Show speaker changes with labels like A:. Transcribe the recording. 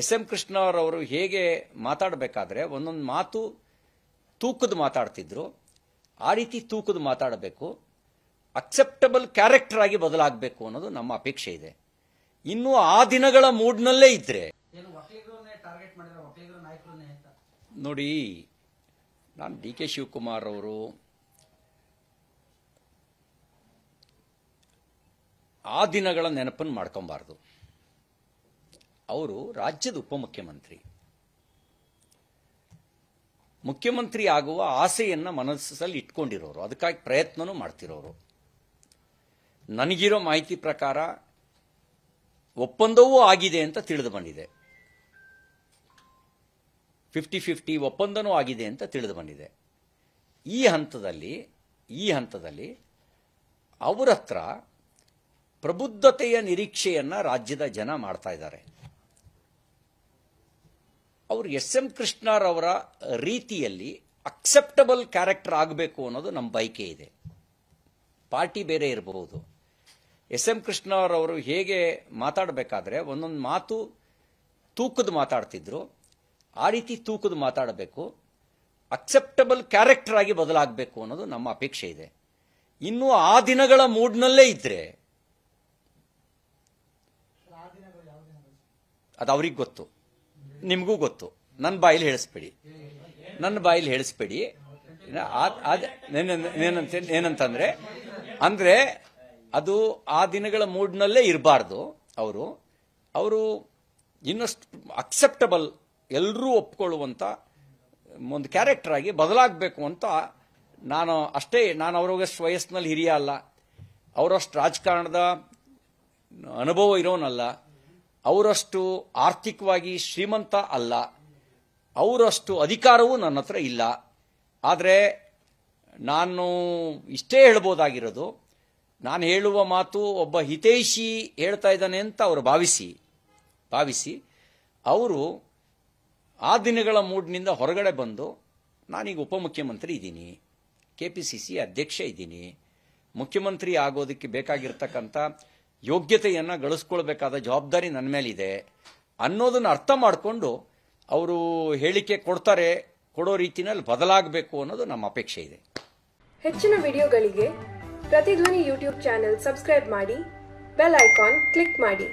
A: S M ಕೃಷ್ಣರವರು ಹೇಗೆ ಮಾತಾಡಬೇಕಾದ್ರೆ ಒಂದೊಂದು ಮಾತು ತೂಕದ ಮಾತಾಡ್ತಿದ್ರು ಆ ರೀತಿ ತೂಕದ ಮಾತಾಡಬೇಕು ಅಕ್ಸೆಪ್ಟಬಲ್ ಕ್ಯಾರೆಕ್ಟರ್ ಆಗಿ ಬದಲಾಗಬೇಕು ಅನ್ನೋದು ನಮ್ಮ ಅಪೇಕ್ಷೆ ಇದೆ ಇನ್ನು ಆ ದಿನಗಳ ಮೂಡ್ನಲ್ಲೇ ಇದ್ರೆ ನೋಡಿ ನಾನು ಡಿ ಕೆ ಶಿವಕುಮಾರ್ ಅವರು ಆ ದಿನಗಳ ನೆನಪನ್ನು ಮಾಡ್ಕೊಬಾರ್ದು ಅವರು ರಾಜ್ಯದ ಉಪಮುಖ್ಯಮಂತ್ರಿ ಮುಖ್ಯಮಂತ್ರಿ ಆಗುವ ಆಸೆಯನ್ನು ಮನಸ್ಸಲ್ಲಿ ಇಟ್ಕೊಂಡಿರೋರು ಅದಕ್ಕಾಗಿ ಪ್ರಯತ್ನನೂ ಮಾಡ್ತಿರೋರು ನನಗಿರೋ ಮಾಹಿತಿ ಪ್ರಕಾರ ಒಪ್ಪಂದವೂ ಆಗಿದೆ ಅಂತ ತಿಳಿದು ಬಂದಿದೆ ಫಿಫ್ಟಿ ಫಿಫ್ಟಿ ಒಪ್ಪಂದನೂ ಆಗಿದೆ ಅಂತ ತಿಳಿದು ಬಂದಿದೆ ಈ ಹಂತದಲ್ಲಿ ಈ ಹಂತದಲ್ಲಿ ಅವರತ್ರ ಪ್ರಬುದ್ಧತೆಯ ನಿರೀಕ್ಷೆಯನ್ನು ರಾಜ್ಯದ ಜನ ಮಾಡ್ತಾ ಇದ್ದಾರೆ ಅವರು ಎಸ್ ಎಂ ಕೃಷ್ಣರವರ ರೀತಿಯಲ್ಲಿ ಅಕ್ಸೆಪ್ಟಬಲ್ ಕ್ಯಾರೆಕ್ಟರ್ ಆಗಬೇಕು ಅನ್ನೋದು ನಮ್ಮ ಬಯಕೆ ಇದೆ ಪಾರ್ಟಿ ಬೇರೆ ಇರಬಹುದು ಎಸ್ ಎಂ ಕೃಷ್ಣರವರು ಹೇಗೆ ಮಾತಾಡಬೇಕಾದ್ರೆ ಒಂದೊಂದು ಮಾತು ತೂಕದ ಮಾತಾಡ್ತಿದ್ರು ಆ ರೀತಿ ತೂಕದ ಮಾತಾಡಬೇಕು ಅಕ್ಸೆಪ್ಟಬಲ್ ಕ್ಯಾರೆಕ್ಟರ್ ಆಗಿ ಬದಲಾಗಬೇಕು ಅನ್ನೋದು ನಮ್ಮ ಅಪೇಕ್ಷೆ ಇದೆ ಇನ್ನು ಆ ದಿನಗಳ ಮೂಡ್ನಲ್ಲೇ ಇದ್ರೆ ಅದು ಅವ್ರಿಗೆ ಗೊತ್ತು ನಿಮಗೂ ಗೊತ್ತು ನನ್ನ ಬಾಯಿಲಿ ಹೇಳಿಸ್ಬೇಡಿ ನನ್ನ ಬಾಯಿಲಿ ಹೇಳಿಸ್ಬೇಡಿ ಏನಂತಂದ್ರೆ ಅಂದ್ರೆ ಅದು ಆ ದಿನಗಳ ಮೂಡ್ನಲ್ಲೇ ಇರಬಾರ್ದು ಅವರು ಅವರು ಇನ್ನಷ್ಟು ಅಕ್ಸೆಪ್ಟಬಲ್ ಎಲ್ಲರೂ ಒಪ್ಕೊಳ್ಳುವಂತ ಒಂದು ಕ್ಯಾರೆಕ್ಟರ್ ಆಗಿ ಬದಲಾಗಬೇಕು ಅಂತ ನಾನು ಅಷ್ಟೇ ನಾನು ಅವ್ರಿಗಷ್ಟು ವಯಸ್ಸಿನಲ್ಲಿ ಹಿರಿಯ ಅಲ್ಲ ಅವರಷ್ಟು ರಾಜಕಾರಣದ ಅನುಭವ ಇರೋನಲ್ಲ ಅವರಷ್ಟು ಆರ್ಥಿಕವಾಗಿ ಶ್ರೀಮಂತ ಅಲ್ಲ ಅವರಷ್ಟು ಅಧಿಕಾರವೂ ನನ್ನ ಹತ್ರ ಇಲ್ಲ ಆದರೆ ನಾನು ಇಷ್ಟೇ ಹೇಳ್ಬೋದಾಗಿರೋದು ನಾನು ಹೇಳುವ ಮಾತು ಒಬ್ಬ ಹಿತೈಷಿ ಹೇಳ್ತಾ ಇದ್ದಾನೆ ಅಂತ ಅವರು ಭಾವಿಸಿ ಭಾವಿಸಿ ಅವರು ಆ ದಿನಗಳ ಮೂಡ್ನಿಂದ ಹೊರಗಡೆ ಬಂದು ನಾನೀಗ ಉಪಮುಖ್ಯಮಂತ್ರಿ ಇದ್ದೀನಿ ಕೆ ಪಿ ಸಿ ಸಿ ಅಧ್ಯಕ್ಷ ಇದ್ದೀನಿ ಮುಖ್ಯಮಂತ್ರಿ ಆಗೋದಕ್ಕೆ ಬೇಕಾಗಿರ್ತಕ್ಕಂಥ ಯೋಗ್ಯತೆಯನ್ನು ಗಳಿಸ್ಕೊಳ್ಬೇಕಾದ ಜವಾಬ್ದಾರಿ ನನ್ನ ಮೇಲಿದೆ ಅನ್ನೋದನ್ನು ಅರ್ಥ ಮಾಡಿಕೊಂಡು ಅವರು ಹೇಳಿಕೆ ಕೊಡ್ತಾರೆ ಕೊಡೋ ರೀತಿನಲ್ಲಿ ಬದಲಾಗಬೇಕು ಅನ್ನೋದು ನಮ್ಮ ಅಪೇಕ್ಷೆ ಇದೆ ಹೆಚ್ಚಿನ ವಿಡಿಯೋಗಳಿಗೆ ಪ್ರತಿಧ್ವನಿ ಯೂಟ್ಯೂಬ್ ಚಾನೆಲ್ ಸಬ್ಸ್ಕ್ರೈಬ್ ಮಾಡಿ ಬೆಲ್ ಐಕಾನ್ ಕ್ಲಿಕ್ ಮಾಡಿ